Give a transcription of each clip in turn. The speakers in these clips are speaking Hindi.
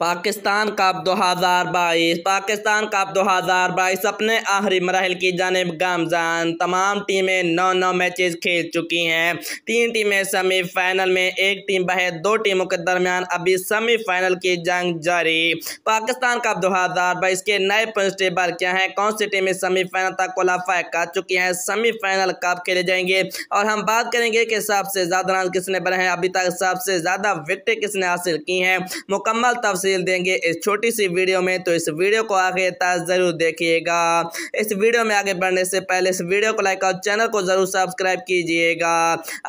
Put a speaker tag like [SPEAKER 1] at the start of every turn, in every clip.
[SPEAKER 1] पाकिस्तान कप दो हज़ार बाईस पाकिस्तान कप दो हज़ार बाईस अपने आखिरी मरहल की जानब गामजान तमाम टीमें नौ नौ मैचेस खेल चुकी हैं तीन टीमें सेमीफाइनल में एक टीम बहे दो टीमों के दरमियान अभी सेमीफाइनल की जंग जारी पाकिस्तान कप दो हज़ार बाईस के नए पॉइंट क्या हैं कौन सी टीमें सेमीफाइनल तक क्वालिफाई कर चुकी हैं सेमीफाइनल कप खेले जाएंगे और हम बात करेंगे कि सबसे ज़्यादा रन किसने बने हैं अभी तक सबसे ज़्यादा विकटें किसने हासिल की हैं मुकम्मल तफसी तफसील देंगे इस छोटी सी वीडियो में तो इस वीडियो को आगे तक ज़रूर देखिएगा इस वीडियो में आगे बढ़ने से पहले इस वीडियो को लाइक और चैनल को ज़रूर सब्सक्राइब कीजिएगा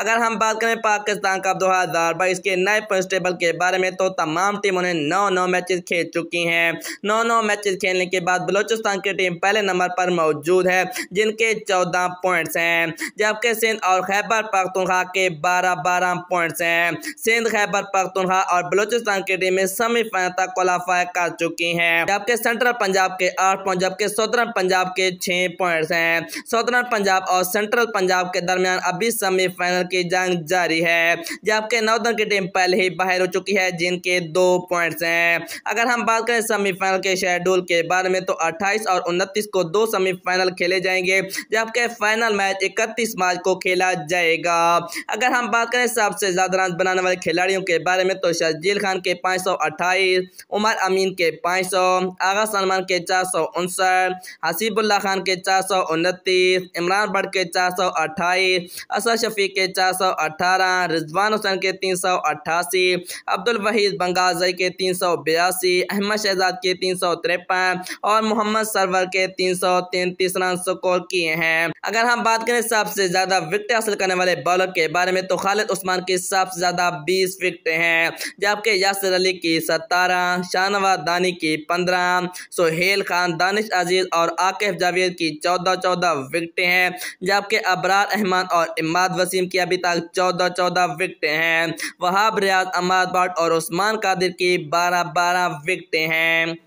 [SPEAKER 1] अगर हम बात करें पाकिस्तान कप दो हज़ार बाईस के नए कॉन्स्टेबल के बारे में तो तमाम टीमों ने नौ नौ मैच खेल चुकी हैं नौ नौ मैच खेलने के बाद बलोचिस्तान की टीम पहले नंबर पर मौजूद है जिनके चौदह पॉइंट्स हैं जबकि सिंध और खैबर पख्तूनखा के बारह बारह पॉइंट्स हैं सिंध खैबर पख्तूनखा और बलोचिस्तान की टीम में सेमीफाइनल लगातार क्वालिफाई कर चुकी हैं जबकि सेंट्रल पंजाब के आठ पॉइंट जबकि सौदर्न पंजाब के छह पॉइंट्स हैं सौदर्न पंजाब और सेंट्रल पंजाब के दरमियान अभी सेमीफाइनल की जंग जारी है जबकि नौदन की टीम पहले ही बाहर हो चुकी है जिनके दो पॉइंट है अगर हम बात करें सेमीफाइनल के शेड्यूल के बारे में तो अट्ठाईस और उनतीस को दो सेमीफाइनल खेले जाएंगे जबकि फाइनल मैच इकतीस मार्च को खेला जाएगा अगर हम बात करें सबसे ज्यादा रन बनाने वाले खिलाड़ियों के बारे में तो शजील खान के पाँच सौ अट्ठाईस वजीर उमर अमीन के पाँच सौ आगा सलमान के चार सौ उनसठ हसीबुल्ला खान के चार सौ उनतीस इमरान भट्ट के चार सौ अट्ठाईस असद शफी के चार सौ अट्ठारह रिजवान हुसैन के तीन सौ अट्ठासी अब्दुल वहीद बंगाजई के तीन सौ बयासी अहमद शहजाद के तीन सौ तिरपन और मोहम्मद सरवर के तीन सौ तैंतीस रन स्कोर किए हैं अगर हम बात करें सबसे ज़्यादा विकेट हासिल करने वाले बॉलर के बारे में तो खालिद उस्मान की सबसे ज़्यादा बीस विकेट हैं जबकि यासर अली की सत्ता बारह शाहनवाज दानी की पंद्रह सोहेल खान दानिश अजीज और आकिफ जावेद की चौदह चौदह विकटें हैं जबकि अबरार अहमान और इमाद वसीम की अभी तक चौदह चौदह विकटें हैं वहाब रियाज अमाद भट्ट और उस्मान कादिर की बारह बारह विकटें हैं